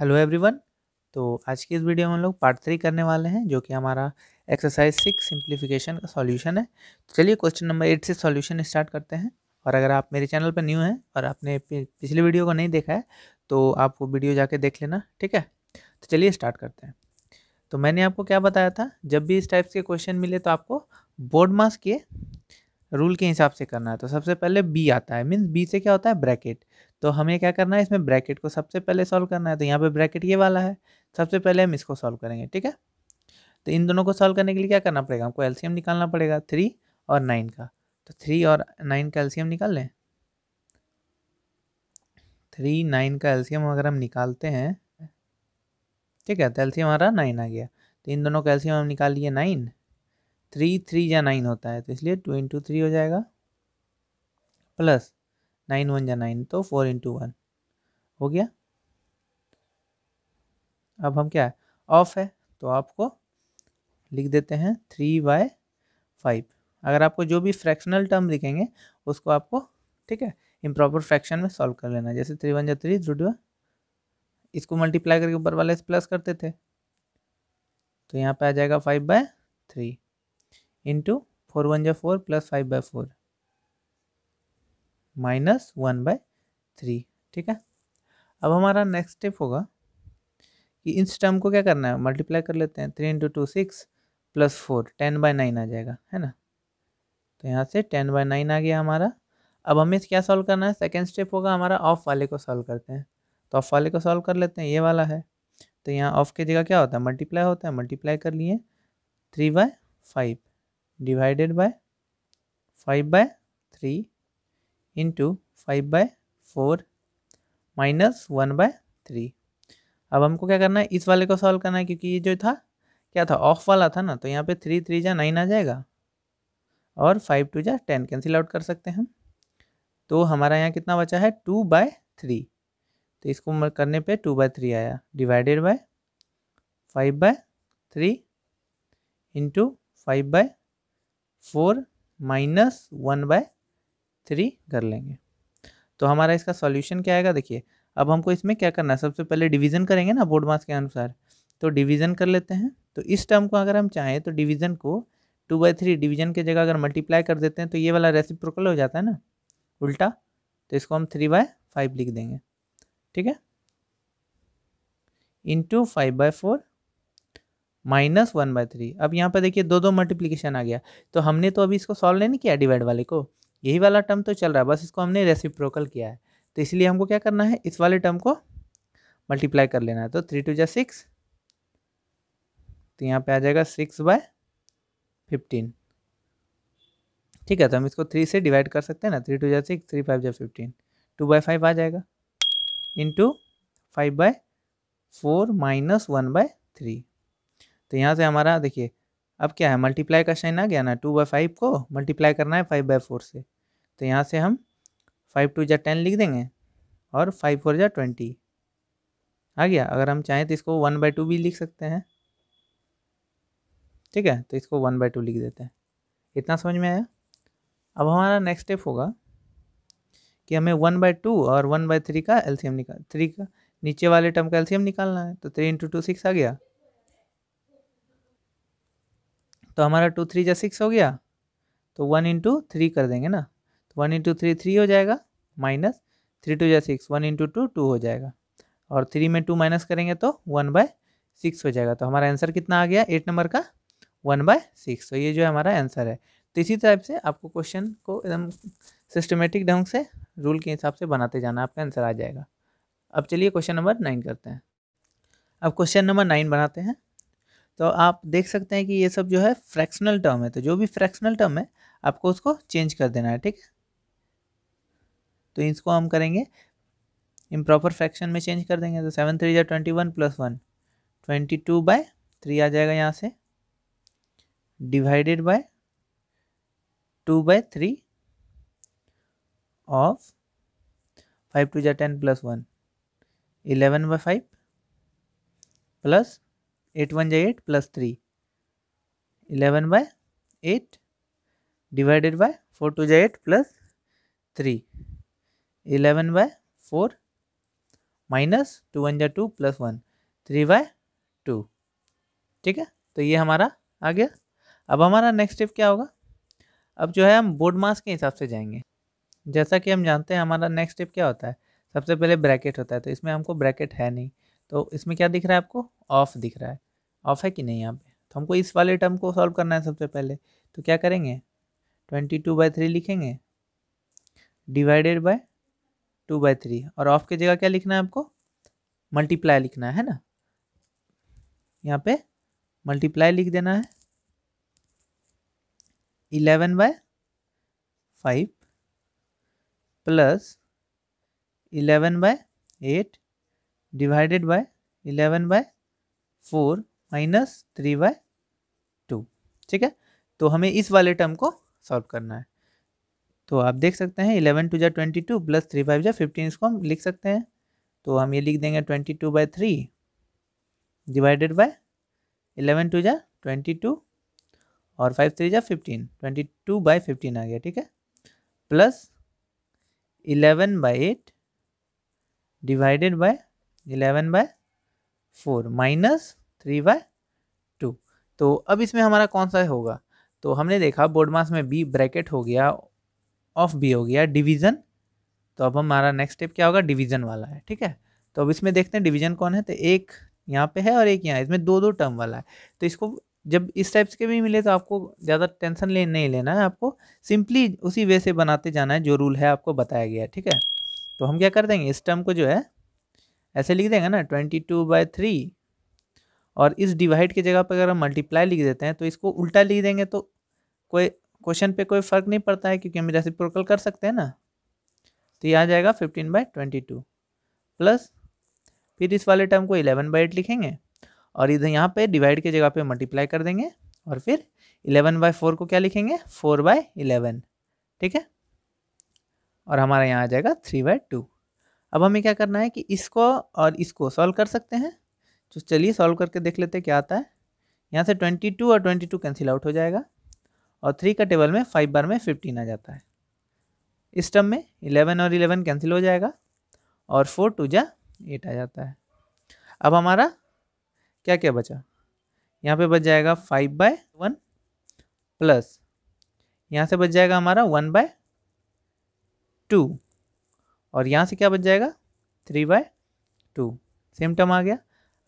hello everyone तो आज की इस वीडियो में हम लोग पार्ट थ्री करने वाले हैं जो कि हमारा एक्सरसाइज सिक्स सिंप्लीफिकेशन का सॉल्यूशन है तो चलिए क्वेश्चन नंबर एट से सॉल्यूशन स्टार्ट करते हैं और अगर आप मेरे चैनल पर न्यू हैं और आपने पिछले वीडियो को नहीं देखा है तो आप वो वीडियो जाके देख लेना ठीक है तो चलिए स्टार्ट करते हैं तो मैंने आपको क्या बताया था जब भी इस टाइप्स के क्वेश्चन मिले तो आपको बोर्ड मास के रूल के हिसाब से करना है तो सबसे पहले बी आता है मीन्स बी से क्या होता है ब्रैकेट तो हमें क्या करना है इसमें ब्रैकेट को सबसे पहले सॉल्व करना है तो यहाँ पे ब्रैकेट ये वाला है सबसे पहले हम इसको सॉल्व करेंगे ठीक है तो इन दोनों को सॉल्व करने के लिए क्या करना पड़ेगा हमको एल्सीयम निकालना पड़ेगा थ्री और नाइन का तो थ्री और नाइन का एल्सीयम निकाल लें थ्री नाइन का एल्सीयम अगर हम निकालते हैं ठीक है तो एल्सीयम हमारा नाइन आ गया तो इन दोनों का एल्सीयम हम निकाल लिए नाइन थ्री थ्री या नाइन होता है तो इसलिए टू इंटू थ्री हो जाएगा प्लस नाइन वन या नाइन तो फोर इंटू वन हो गया अब हम क्या है ऑफ है तो आपको लिख देते हैं थ्री बाय फाइव अगर आपको जो भी फ्रैक्शनल टर्म लिखेंगे उसको आपको ठीक है इम्प्रॉपर फ्रैक्शन में सॉल्व कर लेना जैसे थ्री वन या थ्री जुटो इसको मल्टीप्लाई करके ऊपर वाले से प्लस करते थे तो यहाँ पे आ जाएगा five by three into four one या four plus five by four minus one by three ठीक है अब हमारा नेक्स्ट स्टेप होगा कि इस टर्म को क्या करना है मल्टीप्लाई कर लेते हैं three into two six plus four ten by nine आ जाएगा है ना तो यहाँ से टेन बाय नाइन आ गया हमारा अब हमें क्या सॉल्व करना है सेकेंड स्टेप होगा हमारा ऑफ वाले को सॉल्व करते हैं तो ऑफ वाले को सॉल्व कर लेते हैं ये वाला है तो यहाँ ऑफ की जगह क्या होता है मल्टीप्लाई होता है मल्टीप्लाई कर लिए three by five divided by five by three into five by four minus one by three अब हमको क्या करना है इस वाले को सॉल्व करना है क्योंकि ये जो था क्या था ऑफ वाला था ना तो यहाँ पे थ्री थ्री जा नाइन आ जाएगा और फाइव टू जा टेन कैंसिल आउट कर सकते हैं तो हमारा यहाँ कितना बचा है टू बाय थ्री तो इसको करने पे टू बाय थ्री आया divided by five by three into five by four minus one by three कर लेंगे तो हमारा इसका सॉल्यूशन क्या आएगा देखिए अब हमको इसमें क्या करना है सबसे पहले डिवीज़न करेंगे ना बोर्ड मास के अनुसार तो डिवीज़न कर लेते हैं तो इस टर्म को अगर हम चाहें तो डिवीज़न को टू बाई थ्री डिवीज़न की जगह अगर मल्टीप्लाई कर देते हैं तो ये वाला रेसिप्रोकल हो जाता है ना उल्टा तो इसको हम थ्री बाय फाइव लिख देंगे ठीक है into five by four minus one by three अब यहाँ पर देखिए दो दो मल्टीप्लीकेशन आ गया तो हमने तो अभी इसको सॉल्व नहीं किया डिवाइड वाले को यही वाला टर्म तो चल रहा है बस इसको हमने रेसिप्रोकल किया है तो इसलिए हमको क्या करना है इस वाले टर्म को मल्टीप्लाई कर लेना है तो थ्री टू जै सिक्स तो यहाँ पे आ जाएगा सिक्स बाय फिफ्टीन ठीक है तो हम इसको थ्री से डिवाइड कर सकते हैं ना थ्री टू जै सिक्स थ्री फाइव जै फिफ्टीन टू बाई फाइव आ जाएगा into five by four minus one by three तो यहाँ से हमारा देखिए अब क्या है मल्टीप्लाई का साइन आ गया ना टू बाई फाइव को मल्टीप्लाई करना है फाइव बाई फोर से तो यहाँ से हम फाइव टू जै टेन लिख देंगे और फाइव फोर जै ट्वेंटी आ गया अगर हम चाहें तो इसको वन बाई टू भी लिख सकते हैं ठीक है तो इसको वन बाई टू लिख देते हैं इतना समझ में आया अब हमारा नेक्स्ट स्टेप होगा कि हमें वन बाई टू और वन बाई थ्री का एल्शियम निकाल थ्री का नीचे वाले टर्म का एल निकालना है तो थ्री इंटू टू सिक्स आ गया तो हमारा टू थ्री जै सिक्स हो गया तो वन इंटू थ्री कर देंगे ना वन इंटू थ्री थ्री हो जाएगा माइनस थ्री टू या six one into two two हो जाएगा और थ्री में टू माइनस करेंगे तो वन बाय सिक्स हो जाएगा तो हमारा आंसर कितना आ गया एट नंबर का वन बाय सिक्स तो ये जो है हमारा आंसर है तो इसी टाइप से आपको क्वेश्चन को एकदम सिस्टमेटिक ढंग से रूल के हिसाब से बनाते जाना आपका आंसर आ जाएगा अब चलिए क्वेश्चन नंबर नाइन करते हैं अब क्वेश्चन नंबर नाइन बनाते हैं तो आप देख सकते हैं कि ये सब जो है फ्रैक्शनल टर्म है तो जो भी फ्रैक्शनल टर्म है आपको उसको चेंज कर देना है ठीक है तो इसको हम करेंगे इम्प्रॉपर फ्रैक्शन में चेंज कर देंगे तो सेवन थ्री या twenty one plus one twenty two by three आ जाएगा यहाँ से divided by two by three of five two या ten plus one eleven by five plus eight one या eight plus three eleven by eight divided by four two या eight plus three eleven by four minus two one जा two plus one three by two ठीक है तो ये हमारा आ गया अब हमारा नेक्स्ट स्टेप क्या होगा अब जो है हम बोर्ड मास के हिसाब से जाएंगे जैसा कि हम जानते हैं हमारा नेक्स्ट स्टेप क्या होता है सबसे पहले ब्रैकेट होता है तो इसमें हमको ब्रैकेट है नहीं तो इसमें क्या दिख रहा है आपको ऑफ दिख रहा है ऑफ है कि नहीं यहाँ पे तो हमको इस वाले टर्म को सॉल्व करना है सबसे पहले तो क्या करेंगे ट्वेंटी टू बाई थ्री लिखेंगे divided by two by three और ऑफ की जगह क्या लिखना है आपको मल्टीप्लाई लिखना है ना यहाँ पे मल्टीप्लाई लिख देना है eleven by five plus eleven by eight divided by eleven by four minus three by two ठीक है तो हमें इस वाले टर्म को सॉल्व करना है तो आप देख सकते हैं इलेवन टू जा twenty two plus three five जा फिफ्टीन इसको हम लिख सकते हैं तो हम ये लिख देंगे twenty two by three divided by eleven two जा ट्वेंटी टू और फाइव थ्री जा fifteen twenty two by fifteen आ गया ठीक है plus eleven by eight divided by eleven by four minus three by two तो अब इसमें हमारा कौन सा होगा तो हमने देखा बोर्ड मास में बी ब्रैकेट हो गया ऑफ बी हो गया डिवीज़न तो अब हमारा नेक्स्ट स्टेप क्या होगा डिवीज़न वाला है ठीक है तो अब इसमें देखते हैं डिवीज़न कौन है तो एक यहाँ पे है और एक यहाँ इसमें दो दो टर्म वाला है तो इसको जब इस टाइप्स के भी मिले तो आपको ज़्यादा टेंशन ले नहीं लेना है आपको सिंपली उसी वे से बनाते जाना है जो रूल है आपको बताया गया ठीक है तो हम क्या कर देंगे इस टर्म को जो है ऐसे लिख देंगे ना ट्वेंटी टू बाई थ्री और इस डिवाइड की जगह पर अगर हम मल्टीप्लाई लिख देते हैं तो इसको उल्टा लिख देंगे तो कोई क्वेश्चन पे कोई फ़र्क नहीं पड़ता है क्योंकि हम रेसिप्रोकल कर सकते हैं ना तो ये आ जाएगा fifteen by twenty two plus फिर इस वाले टर्म को इलेवन बाई एट लिखेंगे और इधर यहाँ पे डिवाइड की जगह पे मल्टीप्लाई कर देंगे और फिर इलेवन बाई फोर को क्या लिखेंगे फोर बाई इलेवन ठीक है और हमारा यहाँ आ जाएगा थ्री बाई टू अब हमें क्या करना है कि इसको और इसको सॉल्व कर सकते हैं तो चलिए सॉल्व करके देख लेते हैं क्या आता है यहाँ से ट्वेंटी टू और ट्वेंटी टू कैंसिल आउट हो जाएगा और थ्री का टेबल में फाइव बार में फिफ्टीन आ जाता है इस टर्म में इलेवन और इलेवन कैंसिल हो जाएगा और फोर टू जा एट आ जाता है अब हमारा क्या क्या बचा यहाँ पे बच जाएगा फाइव बाय वन प्लस यहाँ से बच जाएगा हमारा वन बाय टू और यहाँ से क्या बच जाएगा three by two same term आ गया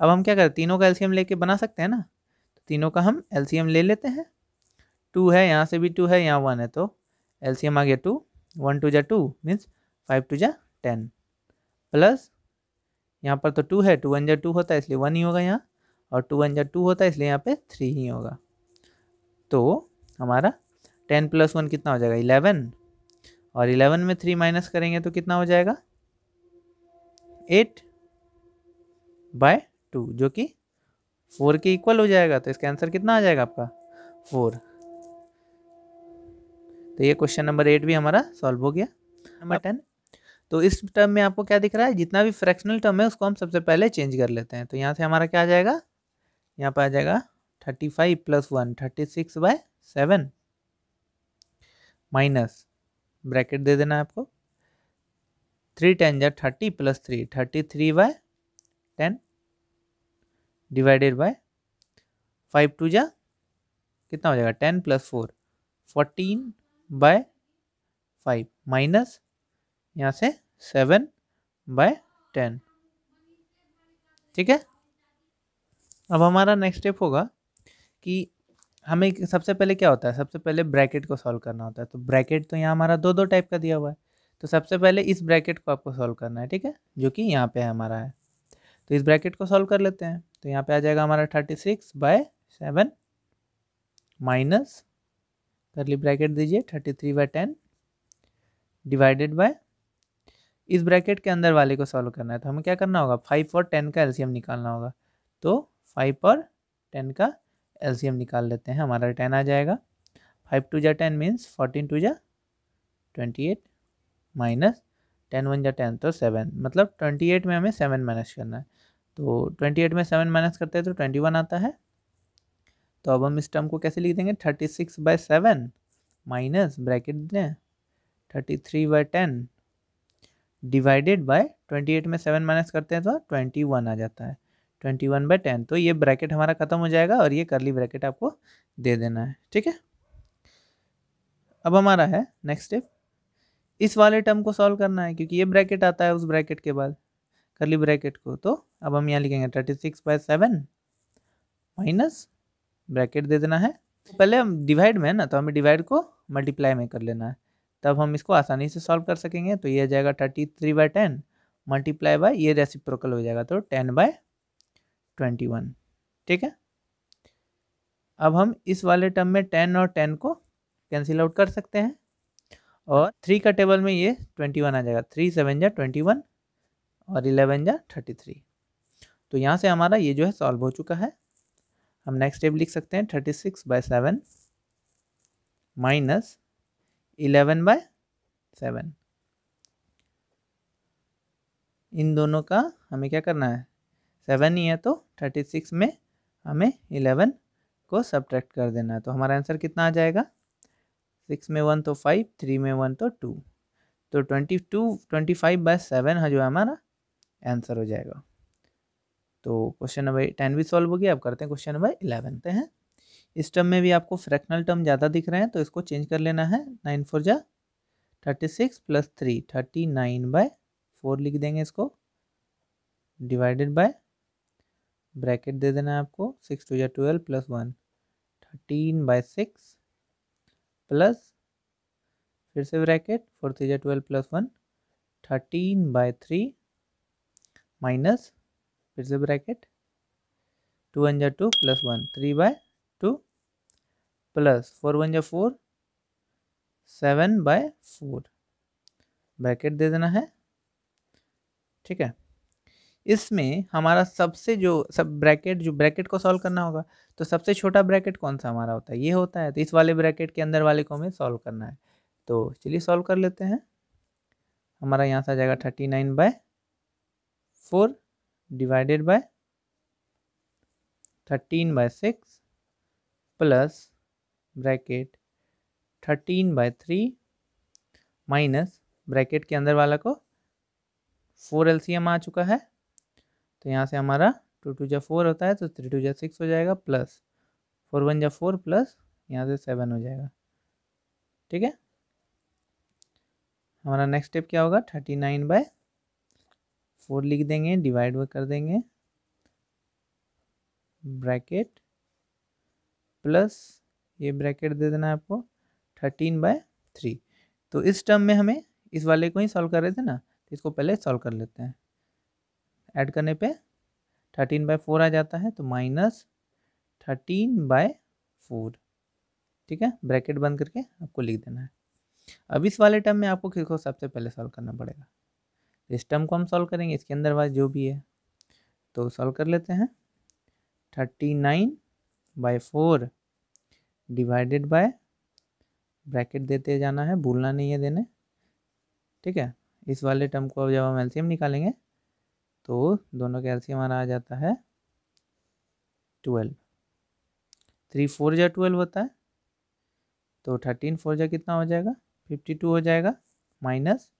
अब हम क्या करें तीनों का एलसीएम लेके बना सकते हैं ना तो तीनों का हम एलसीएम ले लेते हैं टू है यहाँ से भी टू है यहाँ वन है तो एलसीएम आ गया टू वन टू जा टू मीन्स फाइव टू जा टेन प्लस यहाँ पर तो टू है टू वन जा टू होता है इसलिए वन ही होगा यहाँ और टू वन जा टू होता है इसलिए यहाँ पे थ्री ही होगा तो हमारा टेन प्लस वन कितना हो जाएगा इलेवन और इलेवन में थ्री माइनस करेंगे तो कितना हो जाएगा एट बाय टू जो कि फोर के इक्वल हो जाएगा तो इसका आंसर कितना आ जाएगा आपका फोर तो ये क्वेश्चन नंबर एट भी हमारा सॉल्व हो गया नंबर टेन तो इस टर्म में आपको क्या दिख रहा है जितना भी फ्रैक्शनल टर्म है उसको हम सबसे पहले चेंज कर लेते हैं तो यहाँ से हमारा क्या आ जाएगा यहाँ पर आ जाएगा thirty five plus one thirty six by seven minus bracket दे देना आपको थ्री टेन जा thirty plus three thirty three by ten divided by five two जा कितना हो जाएगा ten plus four fourteen by five minus यहाँ से सेवन बाय टेन ठीक है अब हमारा नेक्स्ट स्टेप होगा कि हमें सबसे पहले क्या होता है सबसे पहले ब्रैकेट को सॉल्व करना होता है तो ब्रैकेट तो यहाँ हमारा दो दो टाइप का दिया हुआ है तो सबसे पहले इस ब्रैकेट को आपको सॉल्व करना है ठीक है जो कि यहाँ पे है हमारा है तो इस ब्रैकेट को सॉल्व कर लेते हैं तो यहाँ पे आ जाएगा हमारा thirty six by seven minus curly bracket दीजिए thirty three by ten divided by इस ब्रैकेट के अंदर वाले को सॉल्व करना है तो हमें क्या करना होगा फाइव और टेन का एलसीएम निकालना होगा तो फाइव और टेन का एलसीएम निकाल लेते हैं हमारा टेन आ जाएगा फाइव टू जा टेन मीन्स फोर्टीन टू जा twenty eight minus ten one जा टेन तो सेवन मतलब ट्वेंटी एट में हमें सेवन माइनस करना है तो ट्वेंटी एट में सेवन माइनस करते हैं तो ट्वेंटी वन आता है तो अब हम इस टर्म को कैसे लिख देंगे thirty six by seven minus bracket दें thirty three by ten divided by twenty eight में सेवन माइनस करते हैं तो ट्वेंटी वन आ जाता है ट्वेंटी वन बाई टेन तो ये ब्रैकेट हमारा ख़त्म हो जाएगा और ये करली ब्रैकेट आपको दे देना है ठीक है अब हमारा है नेक्स्ट स्टेप इस वाले टर्म को सॉल्व करना है क्योंकि ये ब्रैकेट आता है उस ब्रैकेट के बाद करली ब्रैकेट को तो अब हम यहाँ लिखेंगे thirty six by seven minus bracket दे देना है तो पहले हम डिवाइड में है ना तो हमें डिवाइड को मल्टीप्लाई में कर लेना है तब हम इसको आसानी से सॉल्व कर सकेंगे तो ये आ जाएगा thirty three by ten multiply by ये रेसिप्रोकल हो जाएगा तो टेन बाय ट्वेंटी वन ठीक है अब हम इस वाले टर्म में टेन और टेन को कैंसिल आउट कर सकते हैं और थ्री का टेबल में ये ट्वेंटी वन आ जाएगा थ्री सेवन जा ट्वेंटी वन और इलेवन जा थर्टी थ्री तो यहाँ से हमारा ये जो है सॉल्व हो चुका है हम नेक्स्ट स्टेप लिख सकते हैं thirty six by seven minus eleven by seven इन दोनों का हमें क्या करना है सेवन ही है तो थर्टी सिक्स में हमें इलेवन को सब्ट्रैक्ट कर देना है तो हमारा आंसर कितना आ जाएगा सिक्स में वन तो फाइव थ्री में वन तो टू तो twenty two twenty five by seven है जो हमारा आंसर हो जाएगा तो क्वेश्चन नंबर टेन भी सॉल्व हो गया अब करते हैं क्वेश्चन नंबर इलेवन पे हैं इस टर्म में भी आपको फ्रैक्शनल टर्म ज़्यादा दिख रहे हैं तो इसको चेंज कर लेना है नाइन फोर जा thirty six plus three thirty nine by four लिख देंगे इसको डिवाइडेड बाय ब्रैकेट दे देना है आपको सिक्स टू या twelve plus one thirteen by six plus फिर से ब्रैकेट फोर थ्री या twelve plus one thirteen by three minus फिर से ब्रैकेट टू वन जा two plus one three by two plus four one जा four seven by four bracket दे देना है ठीक है इसमें हमारा सबसे जो सब ब्रैकेट जो ब्रैकेट को सॉल्व करना होगा तो सबसे छोटा ब्रैकेट कौन सा हमारा होता है ये होता है तो इस वाले ब्रैकेट के अंदर वाले को हमें सॉल्व करना है तो चलिए सॉल्व कर लेते हैं हमारा यहाँ से आ जाएगा thirty nine by four divided by thirteen by six plus bracket thirteen by three minus bracket के अंदर वाला को फोर एल आ चुका है तो यहाँ से हमारा टू टू जब फोर होता है तो थ्री टू जब सिक्स हो जाएगा प्लस फोर वन जब फोर प्लस यहाँ से सेवन हो जाएगा ठीक है हमारा नेक्स्ट स्टेप क्या होगा थर्टी नाइन बाय फोर लिख देंगे डिवाइड कर देंगे ब्रैकेट प्लस ये ब्रैकेट दे देना है आपको थर्टीन बाय थ्री तो इस टर्म में हमें इस वाले को ही सॉल्व कर रहे थे ना तो इसको पहले सॉल्व कर लेते हैं ऐड करने पे थर्टीन बाय फोर आ जाता है तो माइनस थर्टीन बाय फोर ठीक है ब्रैकेट बंद करके आपको लिख देना है अब इस वाले टर्म में आपको किसको सबसे पहले सॉल्व करना पड़ेगा तो इस टर्म को हम सॉल्व करेंगे इसके अंदर वाज जो भी है तो सॉल्व कर लेते हैं thirty nine by four divided by bracket देते जाना है भूलना नहीं है देने ठीक है इस वाले टर्म को अब जब हम एलसीएम निकालेंगे तो दोनों का एलसीएम हमारा आ जाता है ट्वेल्व थ्री फोर जा ट्वेल्व होता है तो थर्टीन फोर जा कितना हो जाएगा फिफ्टी टू हो जाएगा माइनस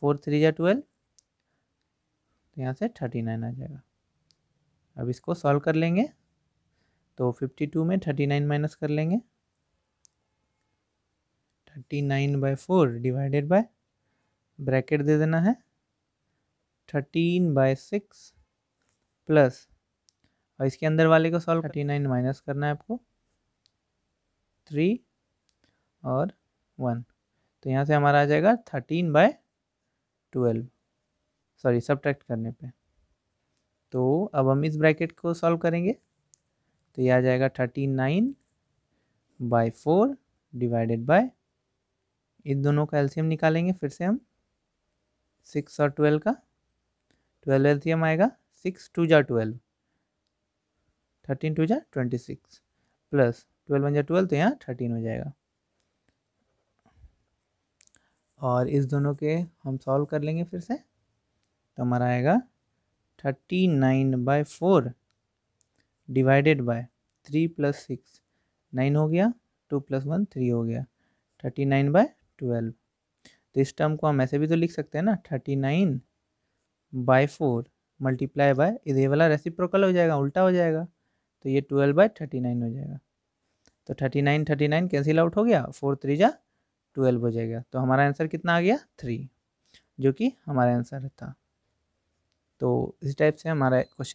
फोर थ्री जा ट्वेल्व तो यहाँ से थर्टी नाइन आ जाएगा अब इसको सॉल्व कर लेंगे तो फिफ्टी टू में थर्टी नाइन माइनस कर लेंगे thirty nine by four divided by bracket दे देना है थर्टीन बाय सिक्स प्लस और इसके अंदर वाले को सॉल्व थर्टी नाइन माइनस करना है आपको थ्री और वन तो यहाँ से हमारा आ जाएगा thirteen by twelve sorry subtract करने पे तो अब हम इस ब्रैकेट को सॉल्व करेंगे तो ये आ जाएगा thirty nine by four divided by इन दोनों का एलसीएम निकालेंगे फिर से हम सिक्स और ट्वेल्व का ट्वेल्व एलसीएम आएगा सिक्स टू जा ट्वेल्व थर्टीन टू जा twenty six plus twelve one जा ट्वेल्व तो यहाँ थर्टीन हो जाएगा और इस दोनों के हम सॉल्व कर लेंगे फिर से तो हमारा आएगा thirty nine by four divided by three plus six nine हो गया टू प्लस वन थ्री हो गया थर्टी नाइन बाय ट्वेल्व तो इस टर्म को हम ऐसे भी तो लिख सकते हैं ना thirty nine by four multiply by ये वाला रेसिप्रोकल हो जाएगा उल्टा हो जाएगा तो ये ट्वेल्व बाय थर्टी नाइन हो जाएगा तो thirty nine thirty nine cancel out हो गया फोर थ्री जा ट्वेल्व हो जाएगा तो हमारा आंसर कितना आ गया थ्री जो कि हमारा आंसर था तो इस टाइप से हमारा क्वेश्चन